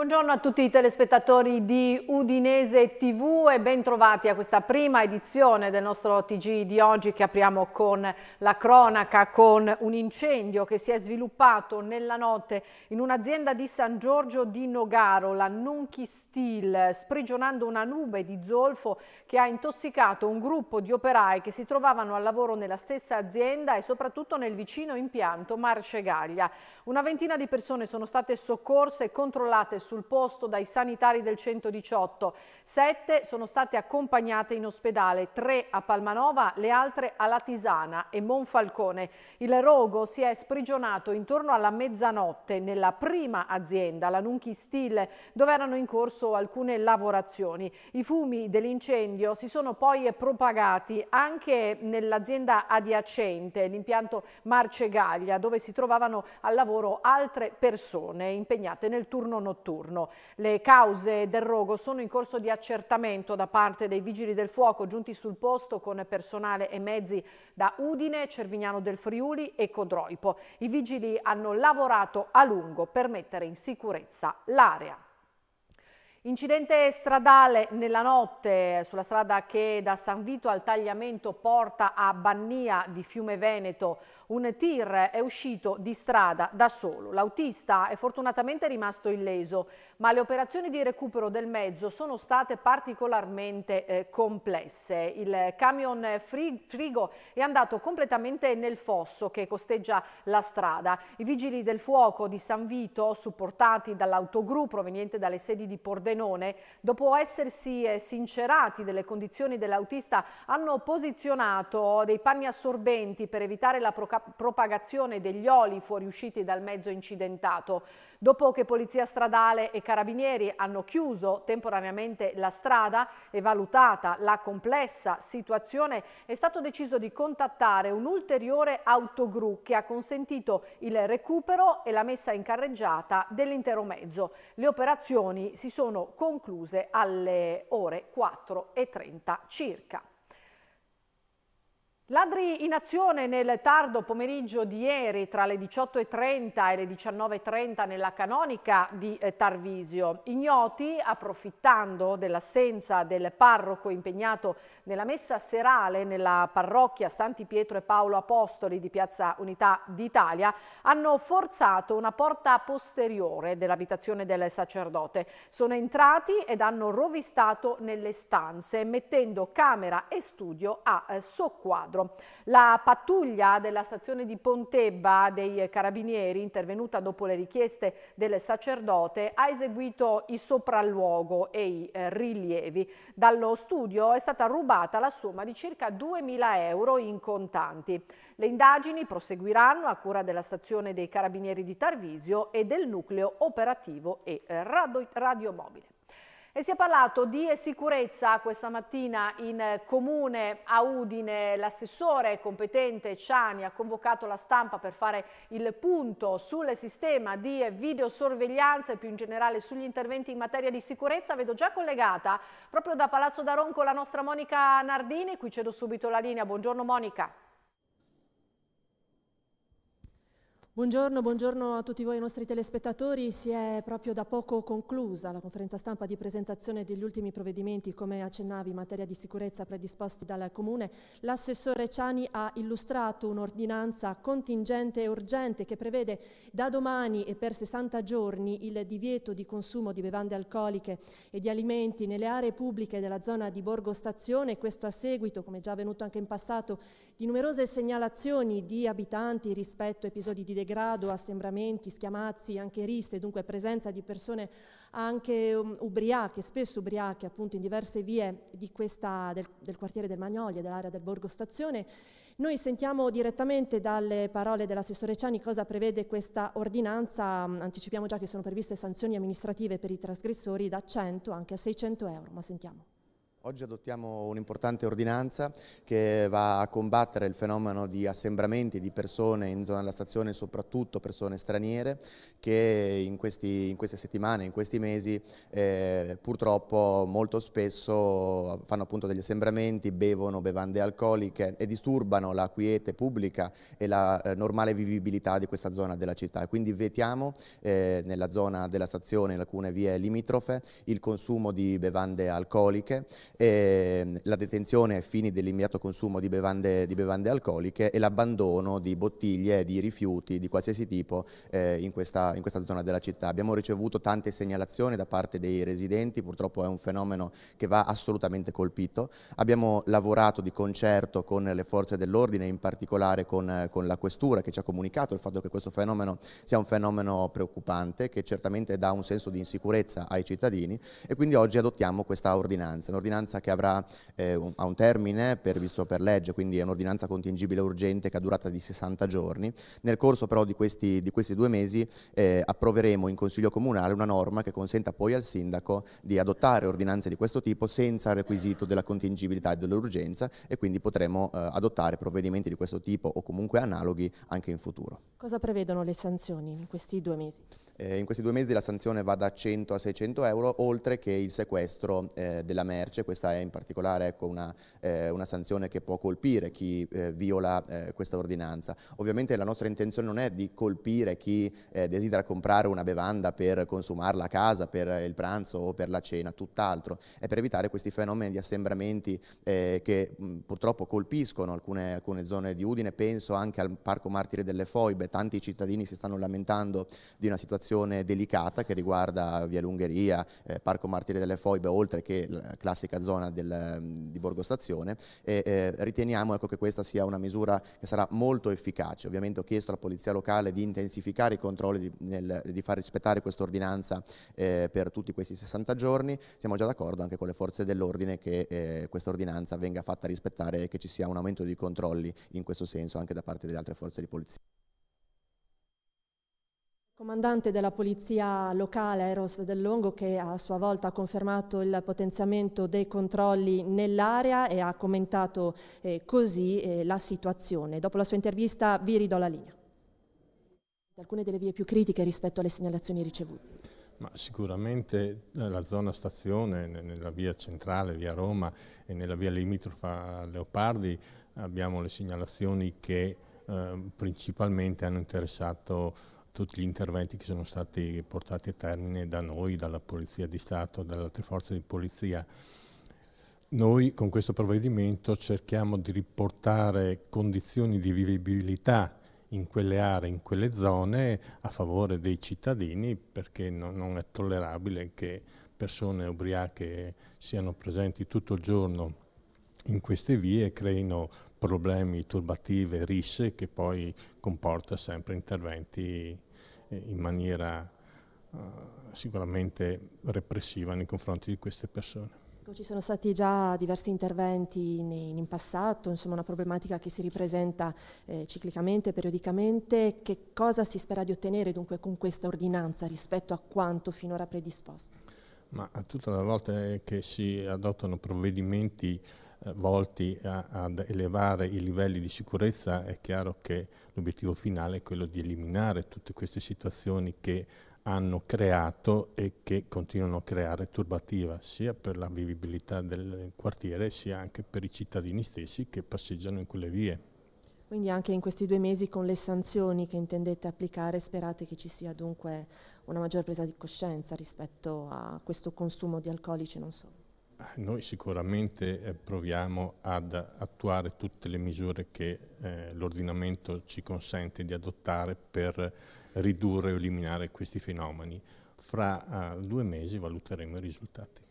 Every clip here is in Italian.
Buongiorno a tutti i telespettatori di Udinese TV e bentrovati a questa prima edizione del nostro TG di oggi che apriamo con la cronaca, con un incendio che si è sviluppato nella notte in un'azienda di San Giorgio di Nogaro, la Nunchi Steel, sprigionando una nube di zolfo che ha intossicato un gruppo di operai che si trovavano al lavoro nella stessa azienda e soprattutto nel vicino impianto Marcegaglia. Una ventina di persone sono state soccorse e controllate sul posto dai sanitari del 118, 7 sono state accompagnate in ospedale, 3 a Palmanova, le altre a Latisana e Monfalcone. Il rogo si è sprigionato intorno alla mezzanotte nella prima azienda, la Nunchi Steel, dove erano in corso alcune lavorazioni. I fumi dell'incendio si sono poi propagati anche nell'azienda adiacente, l'impianto Marcegaglia, dove si trovavano al lavoro altre persone impegnate nel turno notturno turno. Le cause del rogo sono in corso di accertamento da parte dei vigili del fuoco giunti sul posto con personale e mezzi da Udine, Cervignano del Friuli e Codroipo. I vigili hanno lavorato a lungo per mettere in sicurezza l'area. Incidente stradale nella notte eh, sulla strada che da San Vito al tagliamento porta a Bannia di Fiume Veneto. Un tir è uscito di strada da solo. L'autista è fortunatamente rimasto illeso, ma le operazioni di recupero del mezzo sono state particolarmente eh, complesse. Il camion frigo è andato completamente nel fosso che costeggia la strada. I vigili del fuoco di San Vito, supportati dall'autogru proveniente dalle sedi di Pordenone, Pordenone, dopo essersi eh, sincerati delle condizioni dell'autista, hanno posizionato dei panni assorbenti per evitare la propagazione degli oli fuoriusciti dal mezzo incidentato. Dopo che Polizia Stradale e Carabinieri hanno chiuso temporaneamente la strada e valutata la complessa situazione, è stato deciso di contattare un ulteriore autogru che ha consentito il recupero e la messa in carreggiata dell'intero mezzo. Le operazioni si sono sono concluse alle ore 4.30 circa. Ladri in azione nel tardo pomeriggio di ieri tra le 18.30 e le 19.30 nella canonica di eh, Tarvisio. Ignoti, approfittando dell'assenza del parroco impegnato nella messa serale nella parrocchia Santi Pietro e Paolo Apostoli di Piazza Unità d'Italia, hanno forzato una porta posteriore dell'abitazione del sacerdote. Sono entrati ed hanno rovistato nelle stanze, mettendo camera e studio a eh, soqquadro scontro. La pattuglia della stazione di Pontebba dei carabinieri, intervenuta dopo le richieste del sacerdote, ha eseguito i sopralluogo e i eh, rilievi. Dallo studio è stata rubata la somma di circa 2.000 euro in contanti. Le indagini proseguiranno a cura della stazione dei carabinieri di Tarvisio e del nucleo operativo e eh, radiomobile. E si è parlato di sicurezza questa mattina in comune a Udine. L'assessore competente Ciani ha convocato la stampa per fare il punto sul sistema di videosorveglianza e più in generale sugli interventi in materia di sicurezza. Vedo già collegata proprio da Palazzo d'Aronco la nostra Monica Nardini. Qui cedo subito la linea. Buongiorno Monica. Buongiorno, buongiorno, a tutti voi nostri telespettatori. Si è proprio da poco conclusa la conferenza stampa di presentazione degli ultimi provvedimenti, come accennavi, in materia di sicurezza predisposti dal Comune. L'assessore Ciani ha illustrato un'ordinanza contingente e urgente che prevede da domani e per 60 giorni il divieto di consumo di bevande alcoliche e di alimenti nelle aree pubbliche della zona di Borgo Stazione. Questo a seguito, come già avvenuto anche in passato, di numerose segnalazioni di abitanti rispetto a episodi di degrado, assembramenti, schiamazzi, anche risse, dunque presenza di persone anche um, ubriache, spesso ubriache appunto in diverse vie di questa, del, del, quartiere del Magnolia, dell'area del Borgo Stazione. Noi sentiamo direttamente dalle parole dell'assessore Ciani cosa prevede questa ordinanza, mm, anticipiamo già che sono previste sanzioni amministrative per i trasgressori da 100 anche a 600 euro, ma sentiamo. Oggi adottiamo un'importante ordinanza che va a combattere il fenomeno di assembramenti di persone in zona della stazione, soprattutto persone straniere, che in, questi, in queste settimane, in questi mesi, eh, purtroppo molto spesso fanno appunto degli assembramenti, bevono bevande alcoliche e disturbano la quiete pubblica e la eh, normale vivibilità di questa zona della città. Quindi vetiamo eh, nella zona della stazione, in alcune vie limitrofe, il consumo di bevande alcoliche eh, la detenzione ai fini dell'immediato consumo di bevande, di bevande alcoliche e l'abbandono di bottiglie, di rifiuti di qualsiasi tipo eh, in, questa, in, questa, zona della città. Abbiamo ricevuto tante segnalazioni da parte dei residenti, purtroppo è un fenomeno che va assolutamente colpito. Abbiamo lavorato di concerto con le forze dell'ordine, in particolare con, con la questura che ci ha comunicato il fatto che questo fenomeno sia un fenomeno preoccupante, che certamente dà un senso di insicurezza ai cittadini e quindi oggi adottiamo questa ordinanza, un'ordinanza un'ordinanza che avrà, eh, un, ha un termine previsto per legge, quindi è un'ordinanza contingibile urgente che ha durata di 60 giorni. Nel corso però di questi, di questi due mesi eh, approveremo in Consiglio Comunale una norma che consenta poi al Sindaco di adottare ordinanze di questo tipo senza requisito della contingibilità e dell'urgenza e quindi potremo eh, adottare provvedimenti di questo tipo o comunque analoghi anche in futuro. Cosa prevedono le sanzioni in questi due mesi? Eh, in questi due mesi la sanzione va da 100 a 600 euro oltre che il sequestro eh, della merce, questa è in particolare ecco, una, eh, una, sanzione che può colpire chi eh, viola eh, questa ordinanza. Ovviamente la nostra intenzione non è di colpire chi eh, desidera comprare una bevanda per consumarla a casa, per il pranzo o per la cena, tutt'altro, è per evitare questi fenomeni di assembramenti eh, che mh, purtroppo colpiscono alcune, alcune, zone di Udine, penso anche al Parco Martire delle Foibe, tanti cittadini si stanno lamentando di una situazione delicata che riguarda Via Lungheria, eh, Parco Martire delle Foibe, oltre che la classica zona del, mm, di Borgo Stazione e eh, riteniamo ecco, che questa sia una misura che sarà molto efficace. Ovviamente ho chiesto alla Polizia Locale di intensificare i controlli, di, nel, di far rispettare questa ordinanza eh, per tutti questi 60 giorni, siamo già d'accordo anche con le forze dell'ordine che eh, questa ordinanza venga fatta rispettare e che ci sia un aumento di controlli in questo senso anche da parte delle altre forze di polizia comandante della polizia locale Eros Del Longo che a sua volta ha confermato il potenziamento dei controlli nell'area e ha commentato eh, così eh, la situazione. Dopo la sua intervista vi ridò la linea. Alcune delle vie più critiche rispetto alle segnalazioni ricevute. Ma sicuramente eh, la zona stazione, nella via centrale, via Roma e nella via limitrofa Leopardi abbiamo le segnalazioni che eh, principalmente hanno interessato tutti gli interventi che sono stati portati a termine da noi, dalla Polizia di Stato, dalle altre forze di polizia. Noi con questo provvedimento cerchiamo di riportare condizioni di vivibilità in quelle aree, in quelle zone a favore dei cittadini perché no, non è tollerabile che persone ubriache siano presenti tutto il giorno in queste vie creino problemi turbative, risse, che poi comporta sempre interventi eh, in maniera eh, sicuramente repressiva nei confronti di queste persone. Ecco, ci sono stati già diversi interventi in, in passato, insomma una problematica che si ripresenta eh, ciclicamente, periodicamente. Che cosa si spera di ottenere dunque con questa ordinanza rispetto a quanto finora predisposto? Ma tutta la volta che si adottano provvedimenti eh, volti a, ad elevare i livelli di sicurezza, è chiaro che l'obiettivo finale è quello di eliminare tutte queste situazioni che hanno creato e che continuano a creare turbativa sia per la vivibilità del quartiere sia anche per i cittadini stessi che passeggiano in quelle vie. Quindi anche in questi due mesi con le sanzioni che intendete applicare sperate che ci sia dunque una maggior presa di coscienza rispetto a questo consumo di alcolici non solo. Noi sicuramente eh, proviamo ad attuare tutte le misure che eh, l'ordinamento ci consente di adottare per ridurre o eliminare questi fenomeni. Fra eh, due mesi valuteremo i risultati.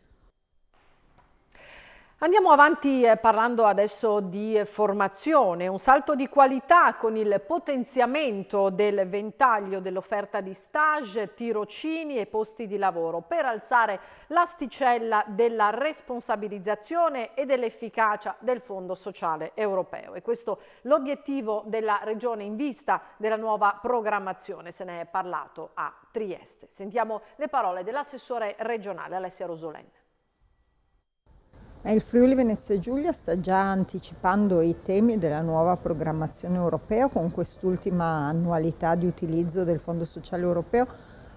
Andiamo avanti eh, parlando adesso di formazione, un salto di qualità con il potenziamento del ventaglio dell'offerta di stage, tirocini e posti di lavoro per alzare l'asticella della responsabilizzazione e dell'efficacia del Fondo Sociale Europeo. E questo l'obiettivo della Regione in vista della nuova programmazione, se ne è parlato a Trieste. Sentiamo le parole dell'assessore regionale Alessia Rosolenne. Ma il Friuli Venezia Giulia sta già anticipando i temi della nuova programmazione europea con quest'ultima annualità di utilizzo del Fondo Sociale Europeo,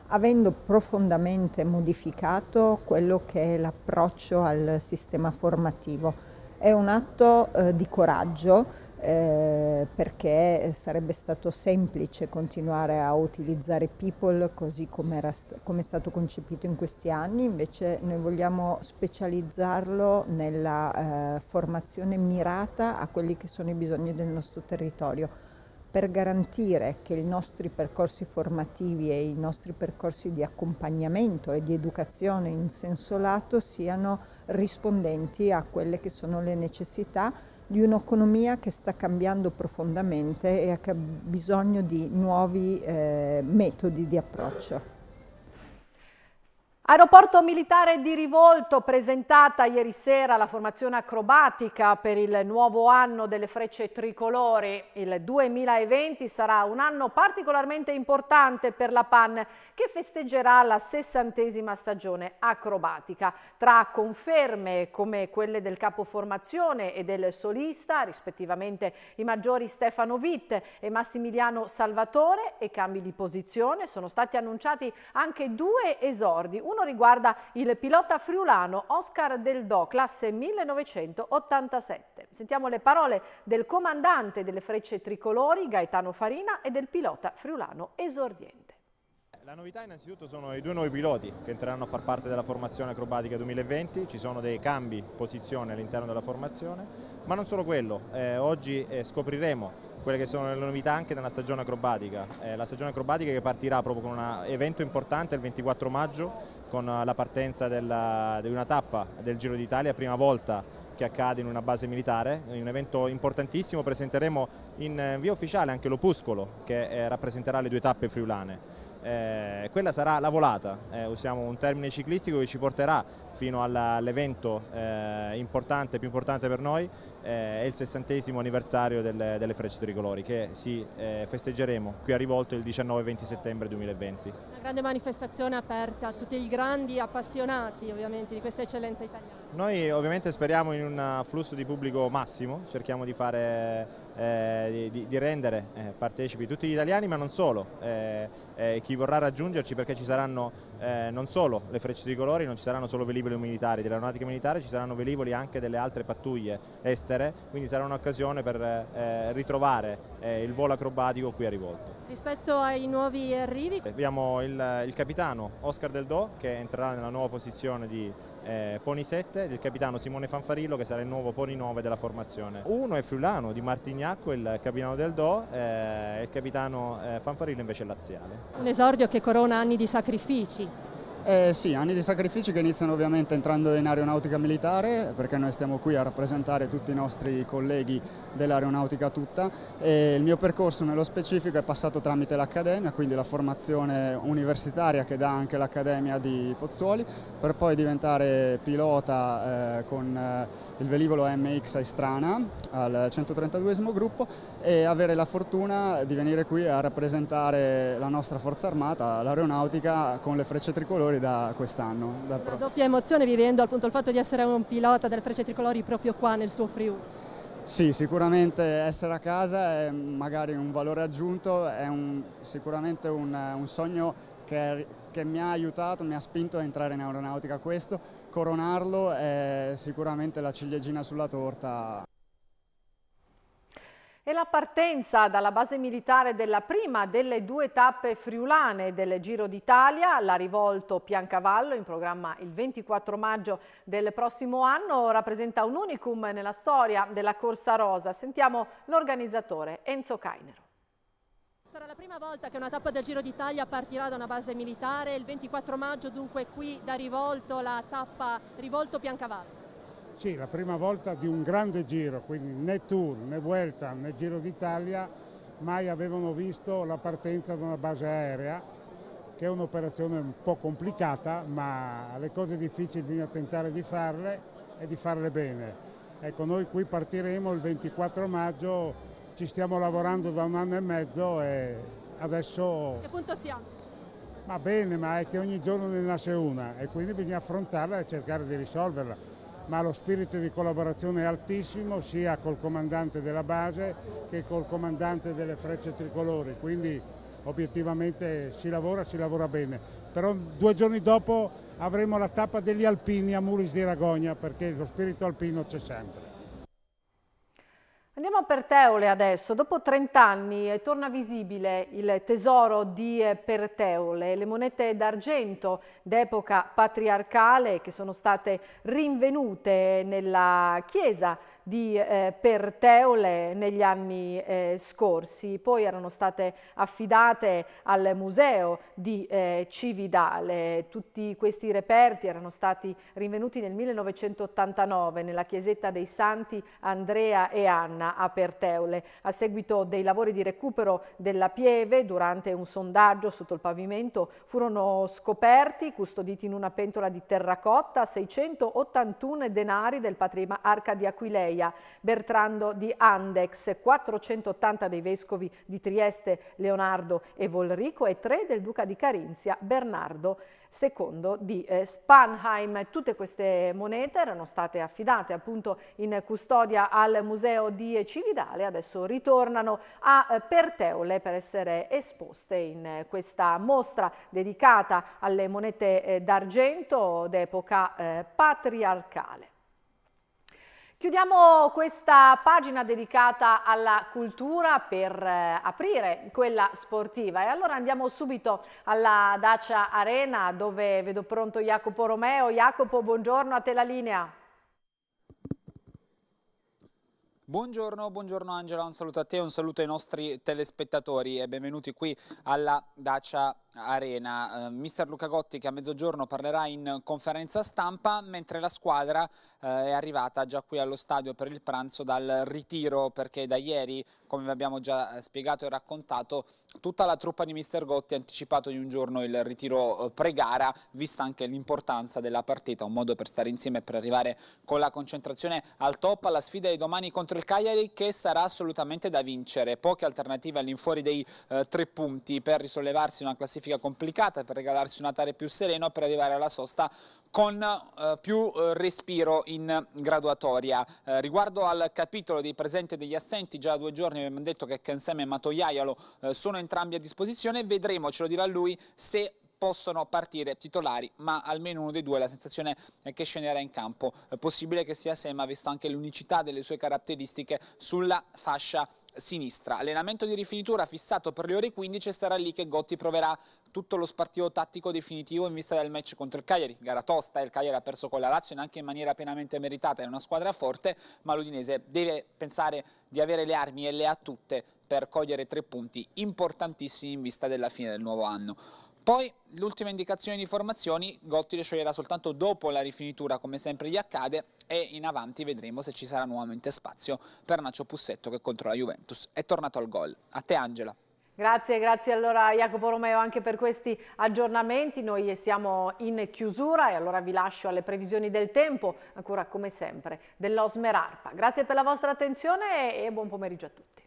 avendo profondamente modificato quello che è l'approccio al sistema formativo. È un atto eh, di coraggio eh, perché sarebbe stato semplice continuare a utilizzare People così come, st- come è stato concepito in questi anni, invece noi vogliamo specializzarlo nella eh, formazione mirata a quelli che sono i bisogni del nostro territorio per garantire che i nostri percorsi formativi e i nostri percorsi di accompagnamento e di educazione in senso lato siano rispondenti a quelle che sono le necessità di un'economia che sta cambiando profondamente e che ha bisogno di nuovi eh, metodi di approccio. Aeroporto militare di Rivolto, presentata ieri sera la formazione acrobatica per il nuovo anno delle frecce tricolori. Il 2020 sarà un anno particolarmente importante per la PAN che festeggerà la sessantesima stagione acrobatica. Tra conferme come quelle del capo formazione e del solista, rispettivamente i maggiori Stefano Witt e Massimiliano Salvatore e cambi di posizione, sono stati annunciati anche due esordi uno riguarda il pilota friulano Oscar Del Do, classe 1987. Sentiamo le parole del comandante delle frecce tricolori Gaetano Farina e del pilota friulano esordiente. La novità innanzitutto sono i due nuovi piloti che entreranno a far parte della formazione acrobatica 2020, ci sono dei cambi posizione all'interno della formazione, ma non solo quello, eh, oggi eh, scopriremo quelle che sono le novità anche nella stagione acrobatica. Eh, la stagione acrobatica che partirà proprio con un evento importante il 24 maggio con eh, la partenza della, eh, di una tappa del Giro d'Italia, prima volta che accade in una base militare, un evento importantissimo, presenteremo eh, in via ufficiale anche l'opuscolo che eh, rappresenterà le due tappe friulane eh, quella sarà la volata, eh, usiamo un termine ciclistico che ci porterà fino all'evento eh, importante, più importante per noi, eh, è il sessantesimo anniversario delle, delle frecce tricolori che si eh, festeggeremo qui a Rivolto il 19-20 settembre 2020. Una grande manifestazione aperta a tutti i grandi appassionati ovviamente di questa eccellenza italiana. Noi ovviamente speriamo in un flusso di pubblico massimo, cerchiamo di fare eh, di, di, rendere eh, partecipi tutti gli italiani ma non solo, eh, eh, chi vorrà raggiungerci perché ci saranno eh, non solo le frecce di colori non ci saranno solo velivoli militari dell'aeronautica militare, ci saranno velivoli anche delle altre pattuglie estere, quindi sarà un'occasione per ritrovare il volo acrobatico qui a Rivolto. Rispetto ai nuovi arrivi? Abbiamo il, il capitano Oscar Del Do che entrerà nella nuova posizione di eh, Poni 7 il capitano Simone Fanfarillo che sarà il nuovo Poni 9 della formazione. Uno è Friulano di Martignacco, il capitano del Do eh, e eh, il capitano eh, Fanfarillo invece è laziale. Un esordio che corona anni di sacrifici. Eh, sì, anni di sacrifici che iniziano ovviamente entrando in aeronautica militare, perché noi stiamo qui a rappresentare tutti i nostri colleghi dell'aeronautica tutta. E il mio percorso nello specifico è passato tramite l'Accademia, quindi la formazione universitaria che dà anche l'Accademia di Pozzuoli, per poi diventare pilota eh, con eh, il velivolo MX a Istrana al 132 gruppo e avere la fortuna di venire qui a rappresentare la nostra forza armata, l'aeronautica, con le frecce tricolori migliori da quest'anno. Da... Una doppia emozione vivendo appunto il fatto di essere un pilota delle frecce tricolori proprio qua nel suo Friuli. Sì, sicuramente essere a casa è magari un valore aggiunto, è un, sicuramente un, un sogno che, che, mi ha aiutato, mi ha spinto a entrare in aeronautica questo, coronarlo è sicuramente la ciliegina sulla torta. E la partenza dalla base militare della prima delle due tappe friulane del Giro d'Italia, la rivolto Piancavallo in programma il 24 maggio del prossimo anno, rappresenta un unicum nella storia della Corsa Rosa. Sentiamo l'organizzatore Enzo Cainero. Sarà la prima volta che una tappa del Giro d'Italia partirà da una base militare, il 24 maggio dunque qui da Rivolto la tappa Rivolto Piancavallo. Sì, la prima volta di un grande giro, quindi né Tour, né Vuelta, né Giro d'Italia mai avevano visto la partenza da una base aerea, che è un'operazione un po' complicata, ma le cose difficili bisogna tentare di farle e di farle bene. Ecco, noi qui partiremo il 24 maggio, ci stiamo lavorando da un anno e mezzo e adesso... Che punto siamo? Ma bene, ma è che ogni giorno ne nasce una e quindi bisogna affrontarla e cercare di risolverla ma lo spirito di collaborazione è altissimo sia col comandante della base che col comandante delle frecce tricolori, quindi obiettivamente si lavora, si lavora bene. Però due giorni dopo avremo la tappa degli alpini a Muris di Ragogna perché lo spirito alpino c'è sempre. Andiamo per Teole adesso. Dopo 30 anni eh, torna visibile il tesoro di eh, Perteole, le monete d'argento d'epoca patriarcale che sono state rinvenute nella chiesa di, eh, per negli anni eh, scorsi, poi erano state affidate al museo di eh, Cividale. Tutti questi reperti erano stati rinvenuti nel 1989 nella chiesetta dei Santi Andrea e Anna a Perteole, a seguito dei lavori di recupero della pieve durante un sondaggio sotto il pavimento furono scoperti, custoditi in una pentola di terracotta, 681 denari del patrimonio Arca di Aquileia Gioia, Bertrando di Andex, 480 dei vescovi di Trieste Leonardo e Volrico e 3 del duca di Carinzia Bernardo II di eh, Spanheim. Tutte queste monete erano state affidate appunto in custodia al museo di Cividale, adesso ritornano a eh, Perteole per essere esposte in eh, questa mostra dedicata alle monete eh, d'argento d'epoca patriarcale. Chiudiamo questa pagina dedicata alla cultura per eh, aprire quella sportiva e allora andiamo subito alla Dacia Arena dove vedo pronto Jacopo Romeo. Jacopo, buongiorno, a te la linea. Buongiorno, buongiorno Angela, un saluto a te, un saluto ai nostri telespettatori e benvenuti qui alla Dacia Arena. Arena. Eh, mister Luca Gotti che a mezzogiorno parlerà in conferenza stampa, mentre la squadra eh, è arrivata già qui allo stadio per il pranzo dal ritiro, perché da ieri, come vi abbiamo già eh, spiegato e raccontato, tutta la truppa di Mister Gotti ha anticipato di un giorno il ritiro pre-gara, vista anche l'importanza della partita, un modo per stare insieme e per arrivare con la concentrazione al top alla sfida di domani contro il Cagliari che sarà assolutamente da vincere. Poche alternative all'infuori dei eh, tre punti per risollevarsi una classifica classifica complicata per regalarsi un Natale più sereno per arrivare alla sosta con eh, più eh, respiro in graduatoria. Eh, riguardo al capitolo dei presenti e degli assenti, già due giorni abbiamo detto che Kensem e Matoiaiolo eh, sono entrambi a disposizione, vedremo, ce lo dirà lui, se possono partire titolari, ma almeno uno dei due la sensazione è che scenderà in campo. È possibile che sia Sema, visto anche l'unicità delle sue caratteristiche sulla fascia sinistra. Allenamento di rifinitura fissato per le ore 15 e sarà lì che Gotti proverà tutto lo spartito tattico definitivo in vista del match contro il Cagliari. Gara tosta, il Cagliari ha perso con la Lazio anche in maniera pienamente meritata, è una squadra forte, ma l'Udinese deve pensare di avere le armi e le ha tutte per cogliere tre punti importantissimi in vista della fine del nuovo anno. Poi l'ultima indicazione di formazioni, Gotti le scioglierà soltanto dopo la rifinitura, come sempre gli accade, e in avanti vedremo se ci sarà nuovamente spazio per Nacio Pussetto che contro la Juventus è tornato al gol. A te Angela. Grazie, grazie allora Jacopo Romeo anche per questi aggiornamenti. Noi siamo in chiusura e allora vi lascio alle previsioni del tempo, ancora come sempre, dell'Osmer Arpa. Grazie per la vostra attenzione e buon pomeriggio a tutti.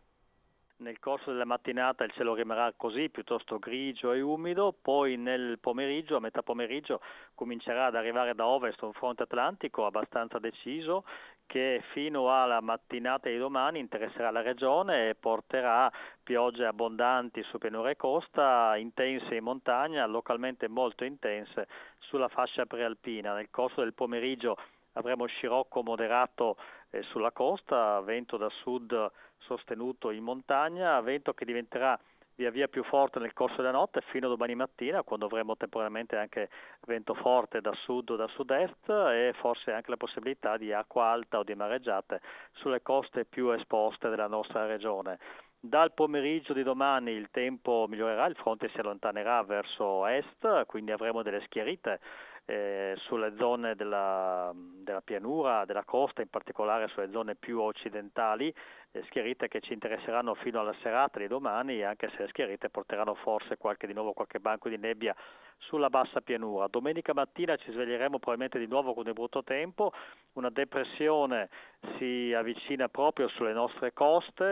Nel corso della mattinata il cielo rimarrà così, piuttosto grigio e umido, poi nel pomeriggio, a metà pomeriggio, comincerà ad arrivare da ovest un fronte atlantico abbastanza deciso che fino alla mattinata di domani interesserà la regione e porterà piogge abbondanti su pianura e costa, intense in montagna, localmente molto intense sulla fascia prealpina. Nel corso del pomeriggio avremo scirocco moderato eh, sulla costa, vento da sud sostenuto in montagna, vento che diventerà via via più forte nel corso della notte fino a domani mattina quando avremo temporaneamente anche vento forte da sud o da sud-est e forse anche la possibilità di acqua alta o di mareggiate sulle coste più esposte della nostra regione. Dal pomeriggio di domani il tempo migliorerà, il fronte si allontanerà verso est, quindi avremo delle schiarite eh, sulle zone della, della, pianura, della costa, in particolare sulle zone più occidentali, eh, schierite che ci interesseranno fino alla serata di domani, anche se le schierite porteranno forse qualche, di nuovo qualche banco di nebbia sulla bassa pianura. Domenica mattina ci sveglieremo probabilmente di nuovo con il brutto tempo, una depressione si avvicina proprio sulle nostre coste,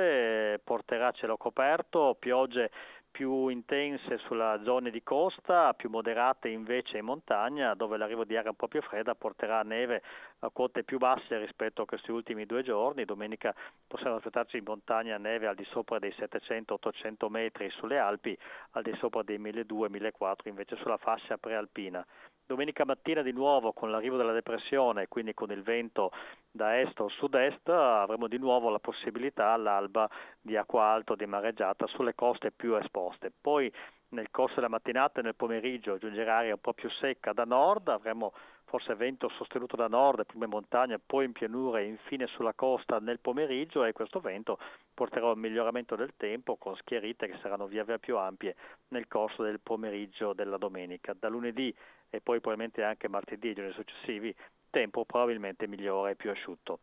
eh, porterà cielo coperto, piogge più intense sulla zona di costa, più moderate invece in montagna, dove l'arrivo di aria un po' più fredda porterà neve a quote più basse rispetto a questi ultimi due giorni. Domenica possiamo aspettarci in montagna neve al di sopra dei 700-800 metri sulle Alpi, al di sopra dei 1200-1400 invece sulla fascia prealpina. Domenica mattina di nuovo con l'arrivo della depressione, quindi con il vento da est o sud-est, avremo di nuovo la possibilità all'alba di acqua alta o di mareggiata sulle coste più esposte. Poi nel corso della mattinata e nel pomeriggio giungerà aria un po' più secca da nord, avremo forse vento sostenuto da nord, prima in montagna, poi in pianura e infine sulla costa nel pomeriggio e questo vento porterà a un miglioramento del tempo con schierite che saranno via via più ampie nel corso del pomeriggio della domenica. Da lunedì e poi probabilmente anche martedì e giorni successivi tempo probabilmente migliore e più asciutto.